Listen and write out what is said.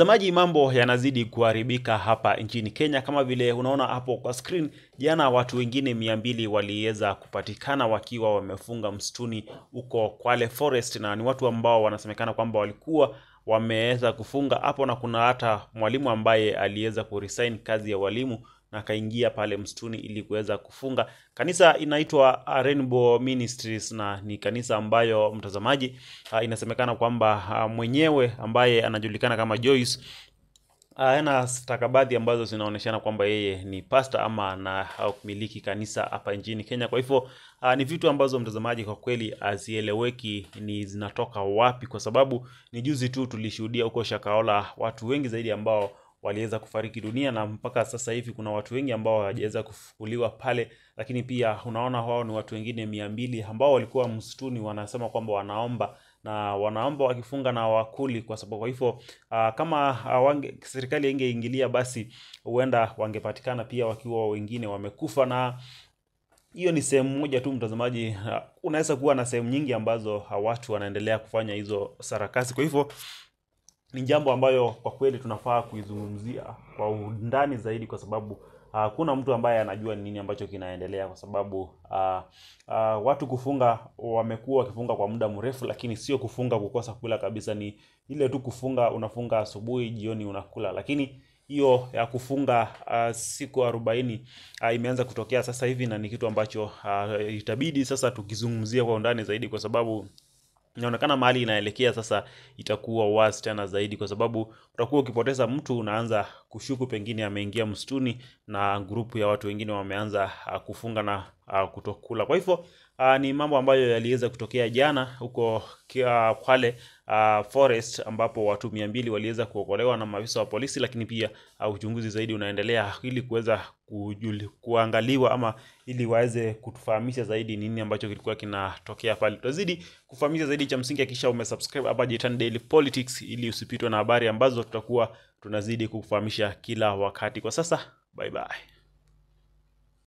Mtazamaji, mambo yanazidi kuharibika hapa nchini Kenya. Kama vile unaona hapo kwa screen, jana watu wengine mia mbili waliweza kupatikana wakiwa wamefunga msituni huko Kwale Forest, na ni watu ambao wanasemekana kwamba walikuwa wameweza kufunga hapo, na kuna hata mwalimu ambaye aliweza kuresign kazi ya walimu na akaingia pale msituni ili kuweza kufunga. Kanisa inaitwa uh, Rainbow Ministries na ni kanisa ambayo mtazamaji, uh, inasemekana kwamba uh, mwenyewe ambaye anajulikana kama Joyce ana stakabadhi ambazo zinaonyeshana kwamba yeye ni pasta ama anamiliki kanisa hapa nchini Kenya. Kwa hivyo ni vitu ambazo mtazamaji, kwa kweli hazieleweki ni zinatoka wapi, kwa sababu ni juzi tu tulishuhudia huko Shakaola watu wengi zaidi ambao waliweza kufariki dunia, na mpaka sasa hivi kuna watu wengi ambao hawajaweza kufukuliwa pale, lakini pia unaona wao ni watu wengine mia mbili ambao walikuwa msituni, wanasema kwamba wanaomba na wanaomba wakifunga na wakuli kwa sababu. Kwa hivyo ah, kama ah, wange, serikali ingeingilia basi huenda wangepatikana pia wakiwa wengine wamekufa na hiyo ni sehemu moja tu, mtazamaji. Ah, unaweza kuwa na sehemu nyingi ambazo watu wanaendelea kufanya hizo sarakasi, kwa hivyo ni jambo ambayo kwa kweli tunafaa kuizungumzia kwa undani zaidi kwa sababu ah, hakuna uh, mtu ambaye anajua nini ambacho kinaendelea kwa sababu uh, uh, watu kufunga wamekuwa wakifunga kwa muda mrefu, lakini sio kufunga kukosa kula kabisa. Ni ile tu kufunga, unafunga asubuhi, jioni unakula, lakini hiyo ya kufunga uh, siku arobaini uh, imeanza kutokea sasa hivi na ni kitu ambacho uh, itabidi sasa tukizungumzia kwa undani zaidi kwa sababu inaonekana mali inaelekea sasa itakuwa wazi tena zaidi, kwa sababu utakuwa ukipoteza mtu, unaanza kushuku pengine ameingia msituni na grupu ya watu wengine wameanza ah, kufunga na ah, kutokula. Kwa hivyo Uh, ni mambo ambayo yaliweza kutokea jana huko ah, Kwale uh, Forest ambapo watu mia mbili waliweza kuokolewa na maafisa wa polisi, lakini pia uh, uchunguzi zaidi unaendelea ili kuweza kuangaliwa ama ili waweze kutufahamisha zaidi nini ambacho kilikuwa kinatokea pale. Tutazidi kufahamisha zaidi, cha msingi akisha umesubscribe hapa Jitan Daily Politics ili usipitwe na habari ambazo tutakuwa tunazidi kukufahamisha kila wakati. Kwa sasa bye bye.